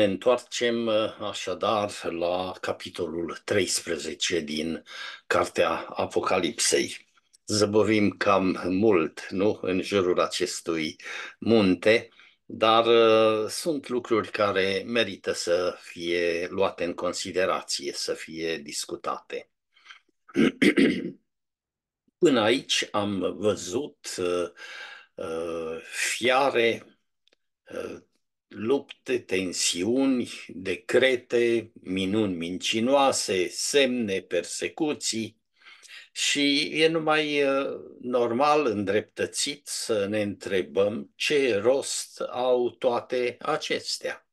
Ne întoarcem uh, așadar la capitolul 13 din Cartea Apocalipsei. Zăbovim cam mult nu? în jurul acestui munte, dar uh, sunt lucruri care merită să fie luate în considerație, să fie discutate. Până aici am văzut uh, fiare, lupte, tensiuni, decrete, minuni mincinoase, semne, persecuții și e numai uh, normal, îndreptățit să ne întrebăm ce rost au toate acestea.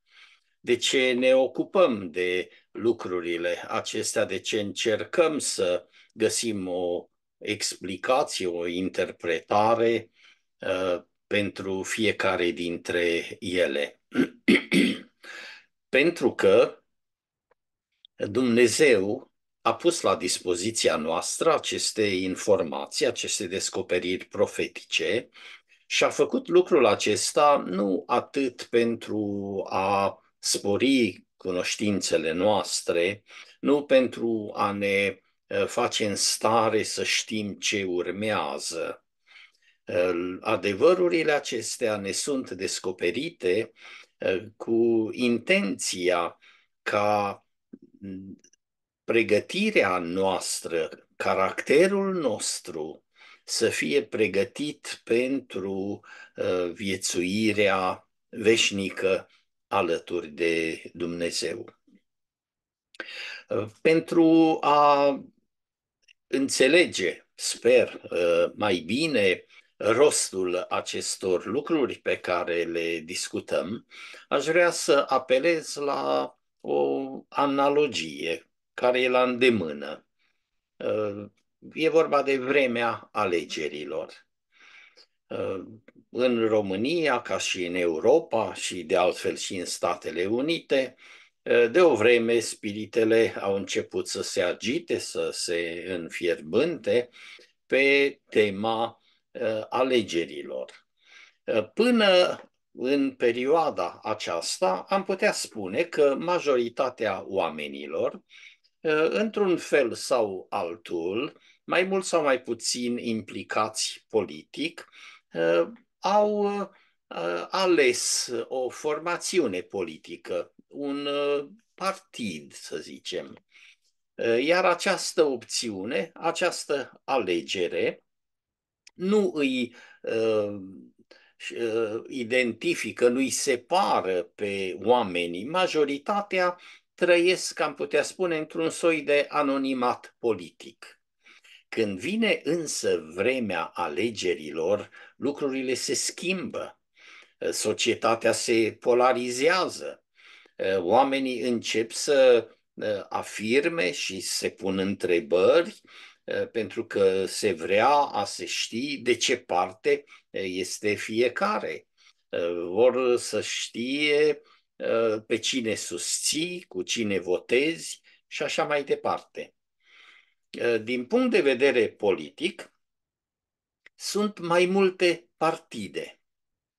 De ce ne ocupăm de lucrurile acestea, de ce încercăm să găsim o explicație, o interpretare uh, pentru fiecare dintre ele. pentru că Dumnezeu a pus la dispoziția noastră aceste informații, aceste descoperiri profetice și a făcut lucrul acesta nu atât pentru a spori cunoștințele noastre, nu pentru a ne eh, face în stare să știm ce urmează, Adevărurile acestea ne sunt descoperite cu intenția ca pregătirea noastră, caracterul nostru să fie pregătit pentru ă, viețuirea veșnică alături de Dumnezeu. Ă, pentru a înțelege, sper, ă, mai bine rostul acestor lucruri pe care le discutăm, aș vrea să apelez la o analogie care e la îndemână. Uh, e vorba de vremea alegerilor. Uh, în România, ca și în Europa și de altfel și în Statele Unite, uh, de o vreme spiritele au început să se agite, să se înfierbânte pe tema Uh, alegerilor. Uh, până în perioada aceasta am putea spune că majoritatea oamenilor, uh, într-un fel sau altul, mai mult sau mai puțin implicați politic, au ales o formațiune politică, un partid, să zicem. Iar această opțiune, această alegere, nu îi uh, uh, identifică, nu îi separă pe oamenii. Majoritatea trăiesc, am putea spune, într-un soi de anonimat politic. Când vine însă vremea alegerilor, lucrurile se schimbă, uh, societatea se polarizează, uh, oamenii încep să afirme și se pun întrebări Eh, pentru că se vrea a se ști de ce parte eh, este fiecare. Eh, vor să știe pe cine susții, cu cine votezi și așa mai departe. Din punct de vedere politic, sunt mai multe partide.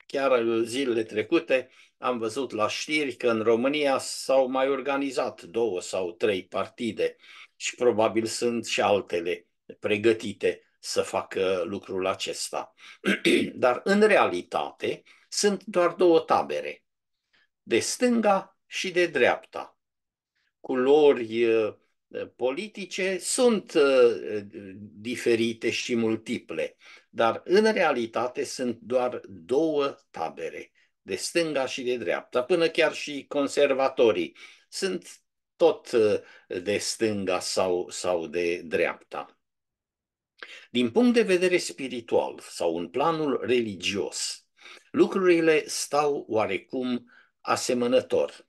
Chiar zilele trecute am văzut la știri că în România s-au mai organizat două sau trei partide și probabil sunt și altele pregătite să facă lucrul acesta. Dar în realitate sunt doar două tabere, de stânga și de dreapta. Culori uh, politice sunt uh, diferite și multiple, dar în realitate sunt doar două tabere, de stânga și de dreapta, până chiar și conservatorii. Sunt tot eh, de stânga sau, sau de dreapta. Din punct de vedere spiritual sau în planul religios, lucrurile stau oarecum asemănător,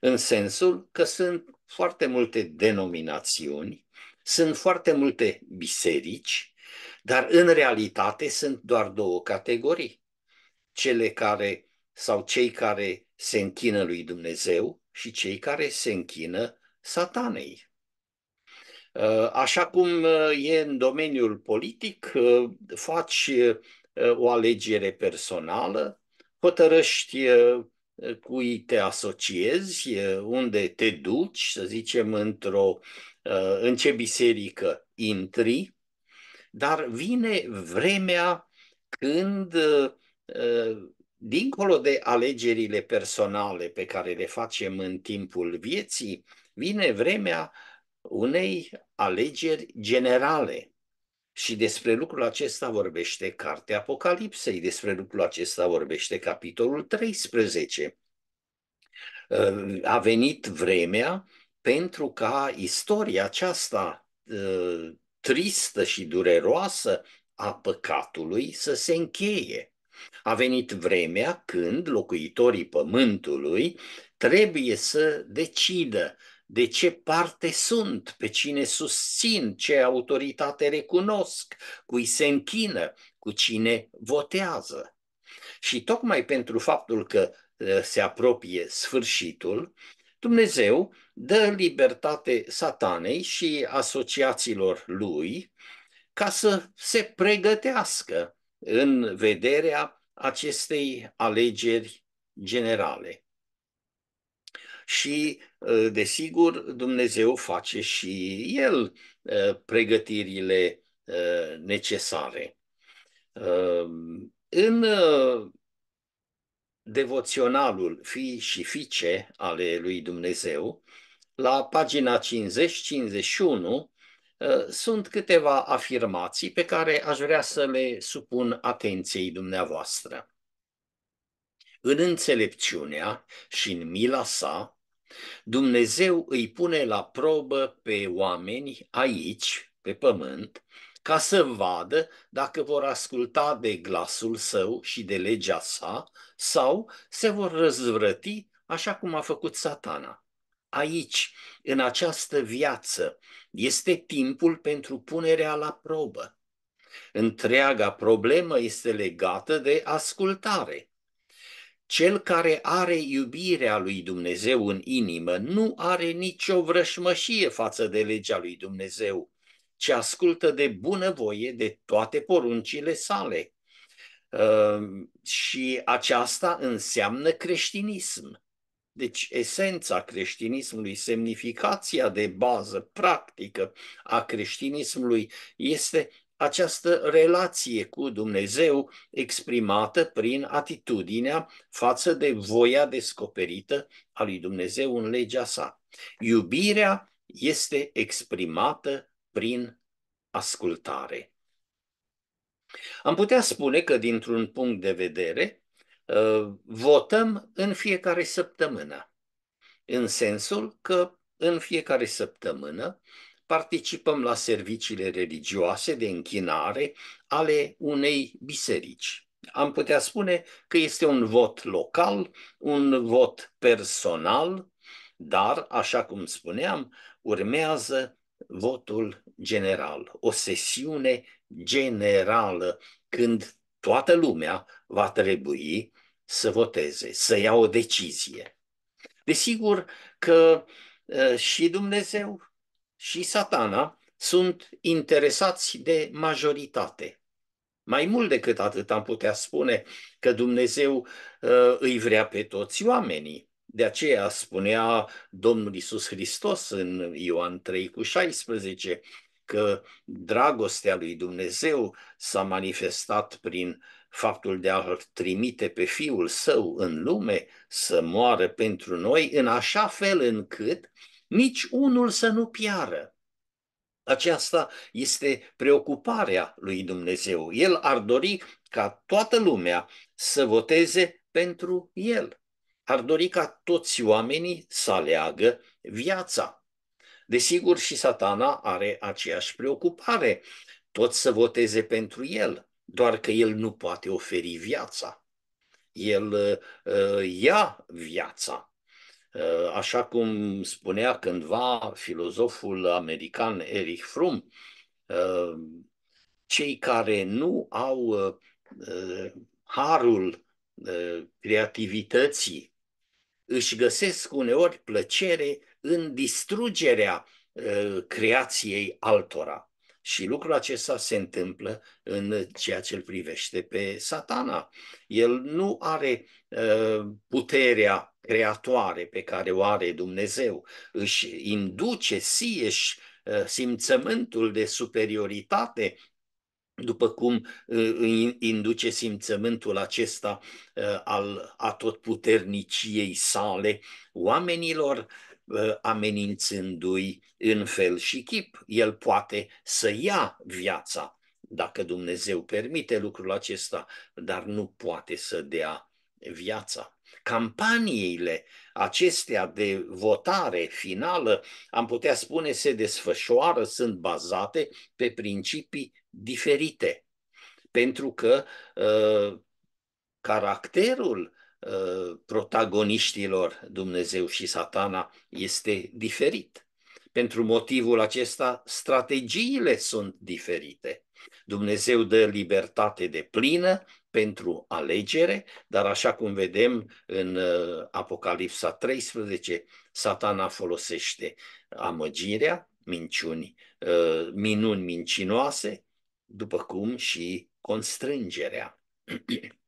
în sensul că sunt foarte multe denominațiuni, sunt foarte multe biserici, dar în realitate sunt doar două categorii. Cele care sau cei care se închină lui Dumnezeu și cei care se închină satanei. Uh, așa cum uh, e în domeniul politic, uh, faci o alegere personală, hotărăști cui te asociezi, unde te duci, să zicem, într-o, în ce biserică intri, dar vine vremea când dincolo de alegerile personale pe care le facem în timpul vieții, vine vremea unei alegeri generale. Și despre lucrul acesta vorbește Cartea Apocalipsei, despre lucrul acesta vorbește capitolul 13. Ă, a venit vremea pentru ca istoria aceasta ă, tristă și dureroasă a păcatului să se încheie. A venit vremea când locuitorii pământului trebuie să decidă de ce parte sunt, pe cine susțin, ce autoritate recunosc, cui se închină, cu cine votează. Și tocmai pentru faptul că ă, se apropie sfârșitul, Dumnezeu dă libertate satanei și asociațiilor lui ca să se pregătească în vederea acestei alegeri generale. Și, ă, desigur, Dumnezeu face și El ă, pregătirile ă, necesare. În devoționalul fi și Fiice ale lui Dumnezeu, la pagina 50-51, Ă, sunt câteva afirmații pe care aș vrea să le supun atenției dumneavoastră. În înțelepciunea și în mila sa, Dumnezeu îi pune la probă pe oameni aici, pe pământ, ca să vadă dacă vor asculta de glasul său și de legea sa sau se vor răzvrăti așa cum a făcut satana aici, în această viață, este timpul pentru punerea la probă. Întreaga problemă este legată de ascultare. Cel care are iubirea lui Dumnezeu în inimă nu are nicio vrășmășie față de legea lui Dumnezeu, ci ascultă de bunăvoie de toate poruncile sale. Uh, și aceasta înseamnă creștinism. Deci esența creștinismului, semnificația de bază practică a creștinismului este această relație cu Dumnezeu exprimată prin atitudinea față de voia descoperită a lui Dumnezeu în legea sa. Iubirea este exprimată prin ascultare. Am putea spune că, dintr-un punct de vedere, Uh, votăm în fiecare săptămână, în sensul că în fiecare săptămână participăm la serviciile religioase de închinare ale unei biserici. Am putea spune că este un vot local, un vot personal, dar, așa cum spuneam, urmează votul general, o sesiune generală, când toată lumea va trebui să voteze, să ia o decizie. Desigur că ă, și Dumnezeu și satana sunt interesați de majoritate. Mai mult decât atât am putea spune că Dumnezeu ă, îi vrea pe toți oamenii. De aceea spunea Domnul Isus Hristos în Ioan 3 cu 16, că dragostea lui Dumnezeu s-a manifestat prin faptul de a trimite pe Fiul Său în lume să moară pentru noi, în așa fel încât nici unul să nu piară. Aceasta este preocuparea lui Dumnezeu. El ar dori ca toată lumea să voteze pentru el. Ar dori ca toți oamenii să aleagă viața. Desigur, și satana are aceeași preocupare, tot să voteze pentru el, doar că el nu poate oferi viața. El uh, ia viața. Uh, așa cum spunea cândva filozoful american Erich Frum, uh, cei care nu au uh, uh harul uh, creativității își găsesc uneori plăcere în distrugerea uh, creației altora. Și lucrul acesta se întâmplă în ceea ce îl privește pe satana. El nu are uh, puterea creatoare pe care o are Dumnezeu. Își induce sieși uh, simțământul de superioritate după cum îi induce simțământul acesta al atotputerniciei sale oamenilor Ă, amenințându-i în fel și chip. El poate să ia viața dacă Dumnezeu permite lucrul acesta, dar nu poate să dea viața. Campaniile acestea de votare finală, am putea spune, se desfășoară, sunt bazate pe principii diferite, pentru că uh, caracterul protagoniștilor Dumnezeu și Satana este diferit. Pentru motivul acesta, strategiile sunt diferite. Dumnezeu dă libertate de plină pentru alegere, dar așa cum vedem în uh, Apocalipsa 13, satana folosește amăgirea, minciuni, uh, minuni mincinoase, după cum și constrângerea.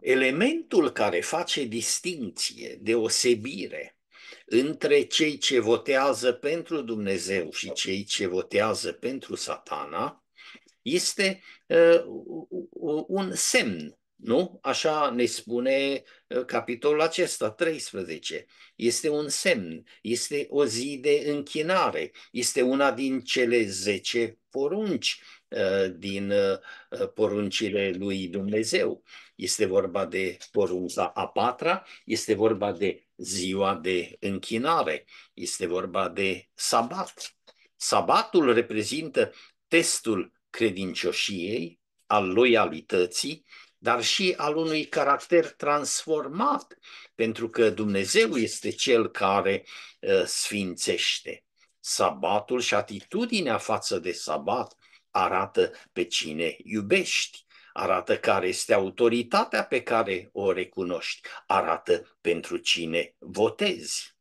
Elementul care face distinție, deosebire între cei ce votează pentru Dumnezeu și cei ce votează pentru Satana este uh, un semn, nu? Așa ne spune ă, capitolul acesta, 13. Este un semn, este o zi de închinare, este una din cele 10 porunci Eh, din eh, poruncile lui Dumnezeu. Este vorba de porunca a patra, este vorba de ziua de închinare, este vorba de sabat. Sabatul reprezintă testul credincioșiei, al loialității, dar și al unui caracter transformat, pentru că Dumnezeu este cel care uh, sfințește. Sabatul și atitudinea față de sabat arată pe cine iubești, arată care este autoritatea pe care o recunoști, arată pentru cine votezi.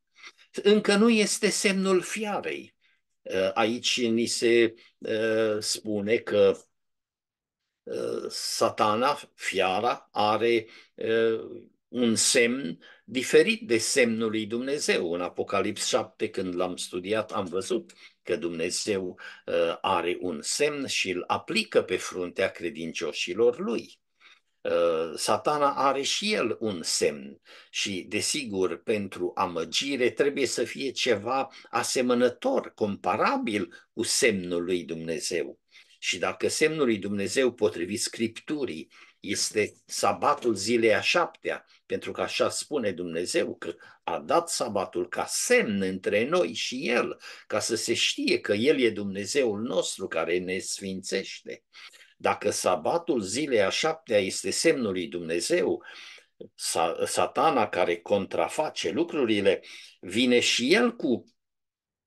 Încă nu este semnul fiarei. Uh, aici ni se uh, spune că uh, satana, fiara, are un semn diferit de semnul lui Dumnezeu. În Apocalips 7, când l-am studiat, am văzut că Dumnezeu ă, are un semn și îl aplică pe fruntea credincioșilor lui. Ă, satana are și el un semn și, desigur, pentru amăgire trebuie să fie ceva asemănător, comparabil cu semnul lui Dumnezeu. Și dacă semnul lui Dumnezeu, potrivit Scripturii, este sabatul zilei a șaptea, pentru că așa spune Dumnezeu că a dat sabatul ca semn între noi și El, ca să se știe că El e Dumnezeul nostru care ne sfințește. Dacă sabatul zilei a șaptea este semnul lui Dumnezeu, satana care contraface lucrurile, vine și el cu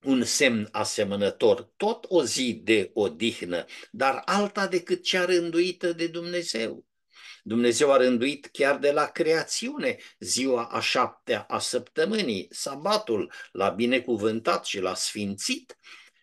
un semn asemănător, tot o zi de odihnă, dar alta decât cea rânduită de Dumnezeu. Dumnezeu a rânduit chiar de la creațiune ziua a șaptea a săptămânii, sabatul, l-a binecuvântat și l-a sfințit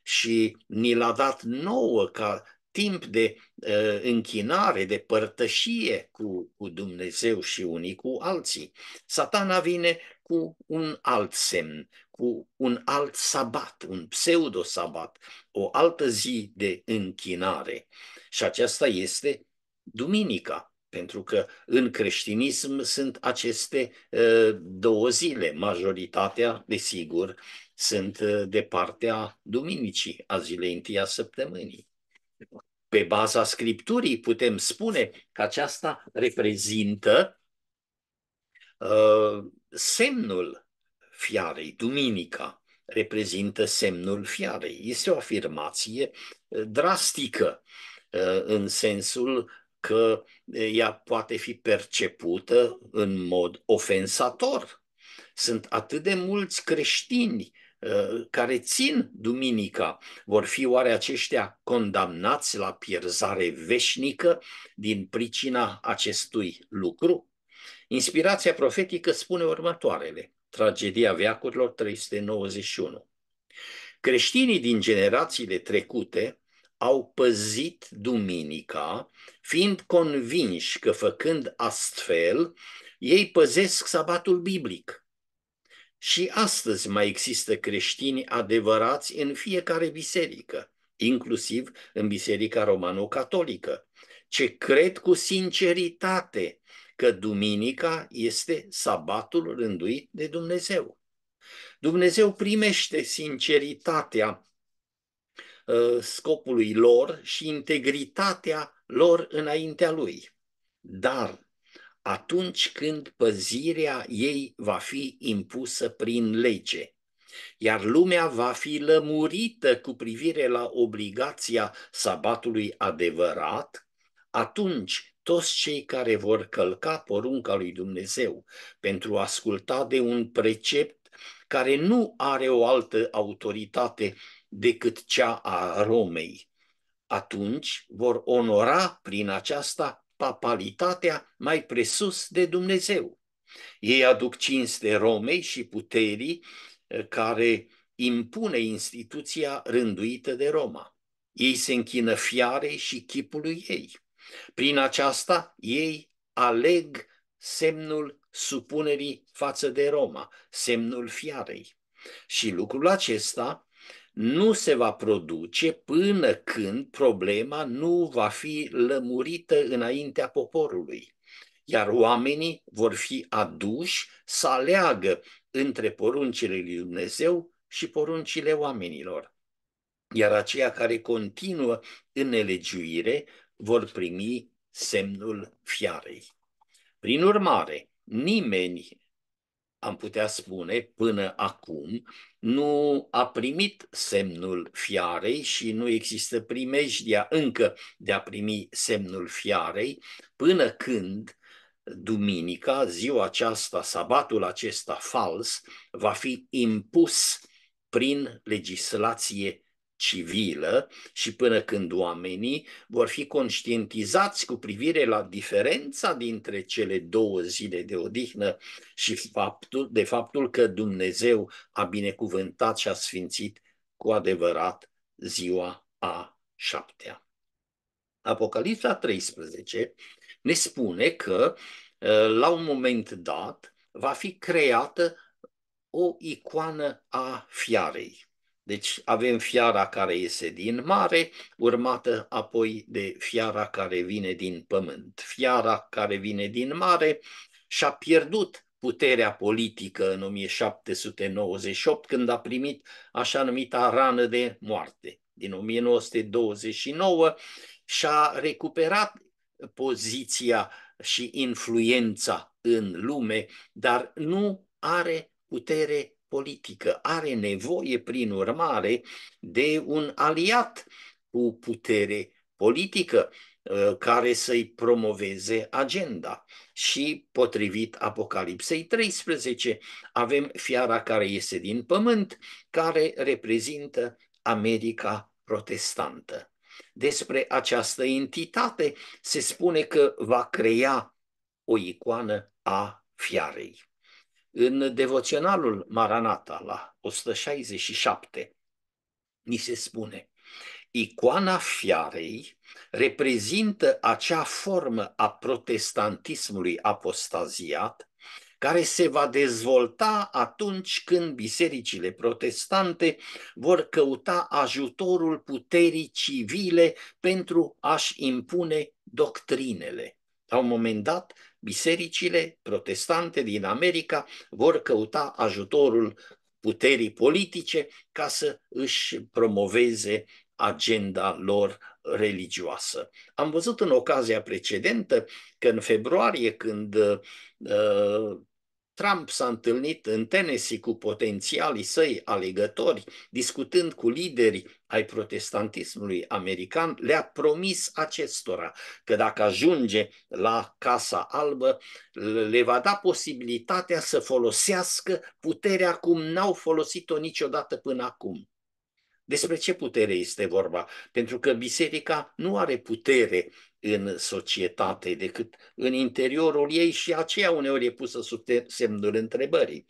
și ni l-a dat nouă ca timp de uh, închinare, de părtășie cu, cu Dumnezeu și unii cu alții. Satana vine cu un alt semn, cu un alt sabat, un pseudo-sabat, o altă zi de închinare. Și aceasta este duminica. Pentru că în creștinism sunt aceste ă, două zile. Majoritatea, desigur, sunt ă, de partea duminicii, a zilei întâi a săptămânii. Pe baza Scripturii putem spune că aceasta reprezintă ă, semnul fiarei, duminica reprezintă semnul fiarei. Este o afirmație drastică în sensul că ea poate fi percepută în mod ofensator. Sunt atât de mulți creștini care țin duminica, vor fi oare aceștia condamnați la pierzare veșnică din pricina acestui lucru? Inspirația profetică spune următoarele, tragedia veacurilor 391. Creștinii din generațiile trecute au păzit duminica, fiind convinși că făcând astfel, ei păzesc sabatul biblic. Și astăzi mai există creștini adevărați în fiecare biserică, inclusiv în Biserica Romano-Catolică, ce cred cu sinceritate că duminica este sabatul rânduit de Dumnezeu. Dumnezeu primește sinceritatea Uh, scopului lor și integritatea lor înaintea lui. Dar atunci când păzirea ei va fi impusă prin lege, iar lumea va fi lămurită cu privire la obligația sabatului adevărat, atunci toți cei care vor călca porunca lui Dumnezeu pentru a asculta de un precept care nu are o altă autoritate decât cea a Romei. Atunci vor onora prin aceasta papalitatea mai presus de Dumnezeu. Ei aduc cinste Romei și puterii eh, care impune instituția rânduită de Roma. Ei se închină fiarei și chipului ei. Prin aceasta ei aleg semnul supunerii față de Roma, semnul fiarei. Și lucrul acesta nu se va produce până când problema nu va fi lămurită înaintea poporului, iar oamenii vor fi aduși să aleagă între poruncile lui Dumnezeu și poruncile oamenilor. Iar aceia care continuă în nelegiuire vor primi semnul fiarei. Prin urmare, nimeni am putea spune, până acum, nu a primit semnul fiarei și nu există primejdia încă de a primi semnul fiarei, până când duminica, ziua aceasta, sabatul acesta fals, va fi impus prin legislație civilă și până când oamenii vor fi conștientizați cu privire la diferența dintre cele două zile de odihnă și faptul, de faptul că Dumnezeu a binecuvântat și a sfințit cu adevărat ziua a șaptea. Apocalipsa 13 ne spune că ă, la un moment dat va fi creată o icoană a fiarei deci avem fiara care iese din mare, urmată apoi de fiara care vine din pământ. Fiara care vine din mare și-a pierdut puterea politică în 1798 când a primit așa numita rană de moarte. Din 1929 și-a recuperat poziția și influența în lume, dar nu are putere politică. Are nevoie, prin urmare, de un aliat cu putere politică uh, care să-i promoveze agenda. Și potrivit Apocalipsei 13, avem fiara care iese din pământ, care reprezintă America protestantă. Despre această entitate se spune că va crea o icoană a fiarei. În devoționalul Maranata la 167 ni se spune Icoana fiarei reprezintă acea formă a protestantismului apostaziat care se va dezvolta atunci când bisericile protestante vor căuta ajutorul puterii civile pentru a-și impune doctrinele. La un moment dat, bisericile protestante din America vor căuta ajutorul puterii politice ca să își promoveze agenda lor religioasă. Am văzut în ocazia precedentă că în februarie, când uh, Trump s-a întâlnit în Tennessee cu potențialii săi alegători, discutând cu lideri ai protestantismului american, le-a promis acestora că dacă ajunge la Casa Albă, le va da posibilitatea să folosească puterea cum n-au folosit-o niciodată până acum. Despre ce putere este vorba? Pentru că biserica nu are putere în societate decât în interiorul ei și aceea uneori e pusă sub semnul întrebării.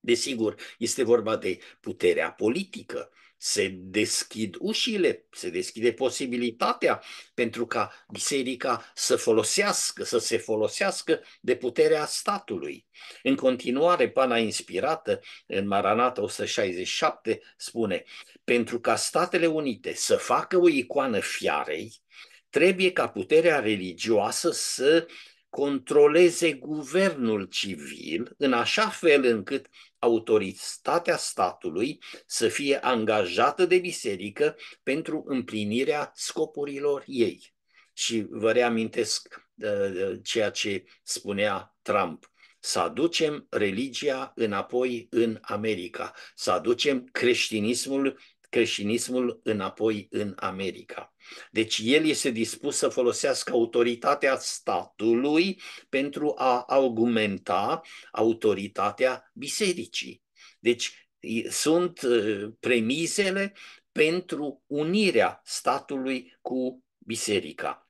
Desigur, este vorba de puterea politică. Se deschid ușile, se deschide posibilitatea pentru ca biserica să folosească, să se folosească de puterea statului. În continuare, pana inspirată în Maranata 167 spune, pentru ca Statele Unite să facă o icoană fiarei, trebuie ca puterea religioasă să controleze guvernul civil în așa fel încât autoritatea statului să fie angajată de biserică pentru împlinirea scopurilor ei. Și vă reamintesc uh, uh, ceea ce spunea Trump. Să aducem religia înapoi în America, să aducem creștinismul, creștinismul înapoi în America. Deci el este dispus să folosească autoritatea statului pentru a augmenta autoritatea bisericii. Deci sunt ă, premisele pentru unirea statului cu biserica.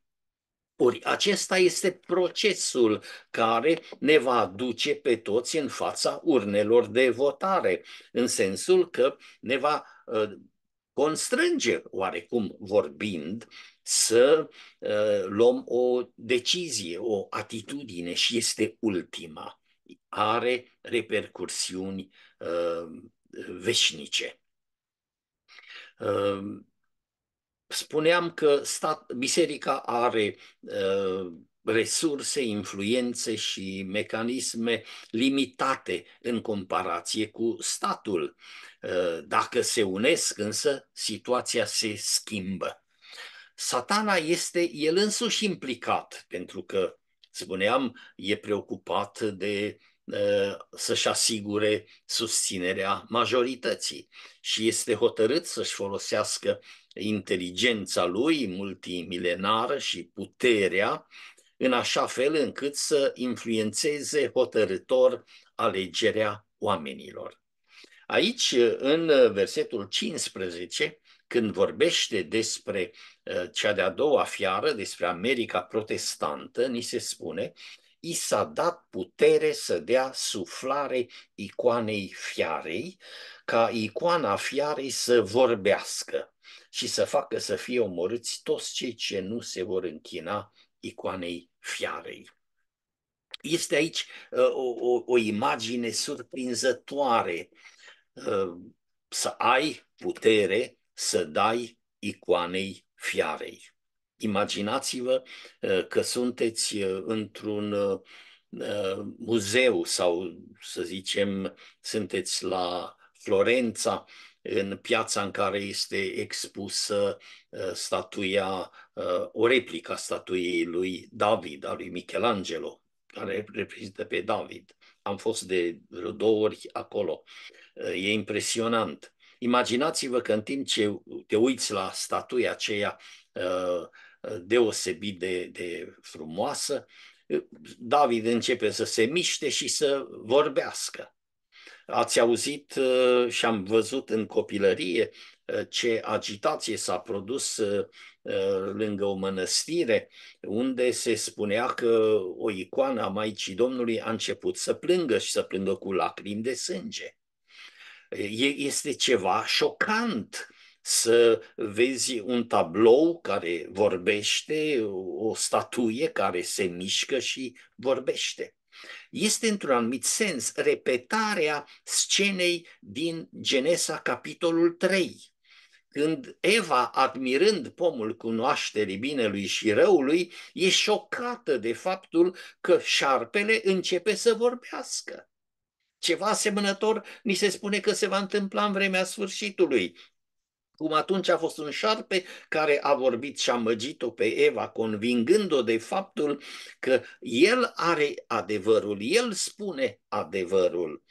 Ori acesta este procesul care ne va duce pe toți în fața urnelor de votare, în sensul că ne va ă, constrânge, oarecum vorbind, să uh, luăm o decizie, o atitudine și este ultima. Are repercursiuni uh, veșnice. Uh, spuneam că stat, biserica are uh, resurse, influențe și mecanisme limitate în comparație cu statul. Uh, Eh, dacă se unesc însă, situația se schimbă. Satana este el însuși implicat, pentru că, spuneam, e preocupat de eh, să-și asigure susținerea majorității și este hotărât să-și folosească inteligența lui multimilenară și puterea în așa fel încât să influențeze hotărător alegerea oamenilor. Aici, în uh, versetul 15, când vorbește despre uh, cea de-a doua fiară, despre America protestantă, ni se spune, i s-a dat putere să dea suflare icoanei fiarei, ca icoana fiarei să vorbească și să facă să fie omorâți toți cei ce nu se vor închina icoanei fiarei. Este aici uh, o, o, o imagine surprinzătoare uh, Ehm, să ai putere să dai icoanei fiarei. Imaginați-vă eh, că sunteți eh, într-un eh, muzeu sau, să zicem, sunteți la Florența, în piața în care este expusă statuia, o replică a statuiei lui David, a lui Michelangelo, care reprezintă pe David. Am fost de vreo două ori acolo. E impresionant. Imaginați-vă că în timp ce te uiți la statuia aceea ă, ă, deosebit de, de frumoasă, ă, David începe să se miște și să vorbească. Ați auzit și am văzut în copilărie ce agitație s-a produs Eh, lângă o mănăstire, unde se spunea că o icoană a Maicii Domnului a început să plângă și să plângă cu lacrimi de sânge. Este ceva șocant să vezi un tablou care vorbește, o statuie care se mișcă și vorbește. Este într-un anumit sens repetarea scenei din Genesa capitolul 3 când Eva, admirând pomul cunoașterii binelui și răului, e șocată de faptul că șarpele începe să vorbească. Ceva asemănător ni se spune că se va întâmpla în vremea sfârșitului, cum atunci a fost un șarpe care a vorbit și a măgit-o pe Eva, convingând-o de faptul că el are adevărul, el spune adevărul.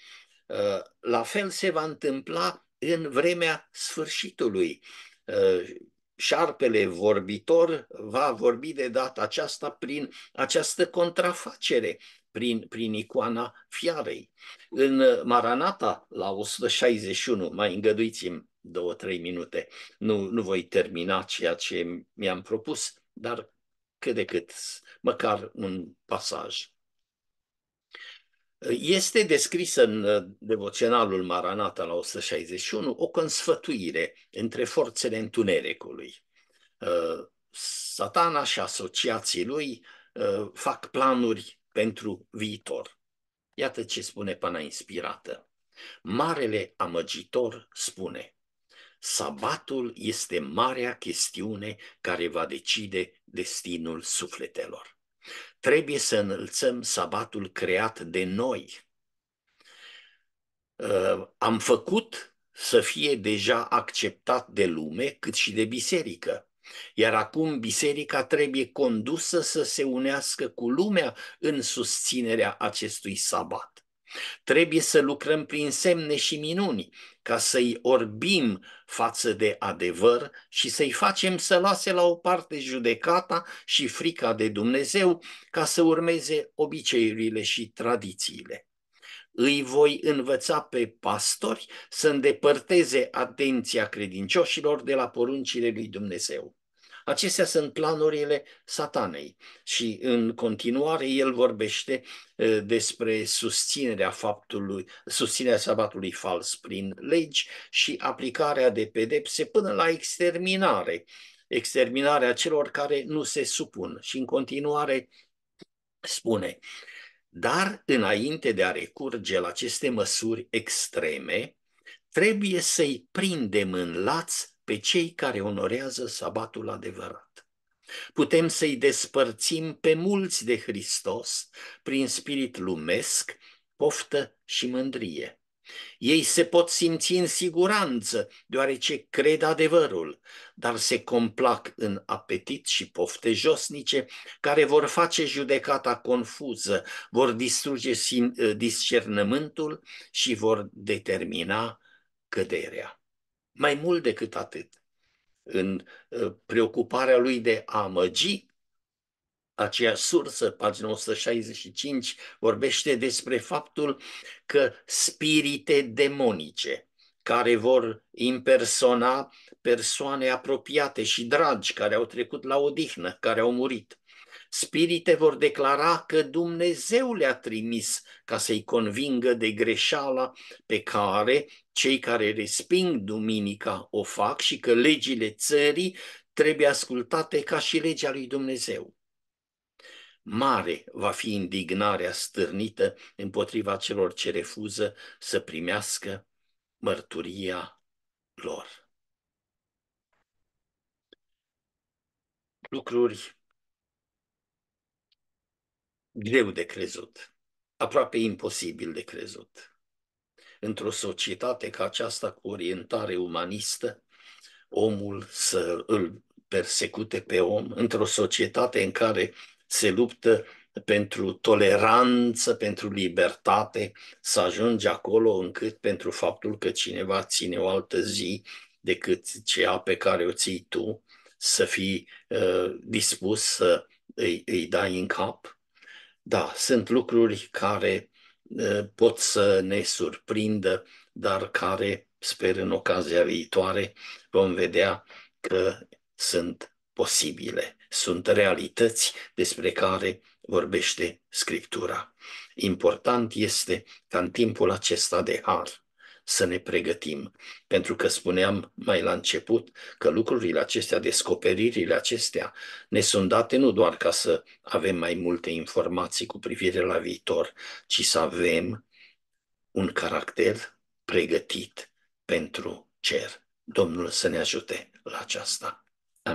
Uh, la fel se va întâmpla în vremea sfârșitului. Uh, șarpele vorbitor va vorbi de data aceasta prin această contrafacere, prin, prin icoana fiarei. În Maranata, la 161, mai îngăduiți-mi două, trei minute, nu, nu voi termina ceea ce mi-am propus, dar cât de cât, măcar un pasaj. Este descrisă în uh, devoționalul Maranata la 161 o consfătuire între forțele întunericului. Uh, satana și asociații lui uh, fac planuri pentru viitor. Iată ce spune pana inspirată. Marele amăgitor spune, sabatul este marea chestiune care va decide destinul sufletelor. Trebuie să înălțăm sabatul creat de noi. Uh, am făcut să fie deja acceptat de lume cât și de biserică. Iar acum biserica trebuie condusă să se unească cu lumea în susținerea acestui sabat. Trebuie să lucrăm prin semne și minuni, ca să-i orbim față de adevăr și să-i facem să lase la o parte judecata și frica de Dumnezeu ca să urmeze obiceiurile și tradițiile. Îi voi învăța pe pastori să îndepărteze atenția credincioșilor de la poruncile lui Dumnezeu. Acestea sunt planurile satanei și în continuare el vorbește despre susținerea faptului, susținerea sabatului fals prin legi și aplicarea de pedepse până la exterminare, exterminarea celor care nu se supun. Și în continuare spune, dar înainte de a recurge la aceste măsuri extreme, trebuie să-i prindem în laț pe cei care onorează sabatul adevărat. Putem să-i despărțim pe mulți de Hristos prin spirit lumesc, poftă și mândrie. Ei se pot simți în siguranță, deoarece cred adevărul, dar se complac în apetit și pofte josnice, care vor face judecata confuză, vor distruge discernământul și vor determina căderea. Mai mult decât atât, în ă, preocuparea lui de a amăgi, aceea sursă, pagina 165, vorbește despre faptul că spirite demonice care vor impersona persoane apropiate și dragi care au trecut la odihnă, care au murit, Spirite vor declara că Dumnezeu le-a trimis ca să-i convingă de greșeala pe care cei care resping duminica o fac și că legile țării trebuie ascultate ca și legea lui Dumnezeu. Mare va fi indignarea stârnită împotriva celor ce refuză să primească mărturia lor. Lucruri greu de crezut, aproape imposibil de crezut. Într-o societate ca aceasta cu orientare umanistă, omul să îl persecute pe om, într-o societate în care se luptă pentru toleranță, pentru libertate, să ajungi acolo încât pentru faptul că cineva ține o altă zi decât cea pe care o ții tu, să fii uh, dispus să îi, îi dai în cap, da, sunt lucruri care pot să ne surprindă, dar care, sper, în ocazia viitoare vom vedea că sunt posibile, sunt realități despre care vorbește Scriptura. Important este ca în timpul acesta de har să ne pregătim. Pentru că spuneam mai la început că lucrurile acestea, descoperirile acestea, ne sunt date nu doar ca să avem mai multe informații cu privire la viitor, ci să avem un caracter pregătit pentru cer. Domnul să ne ajute la aceasta.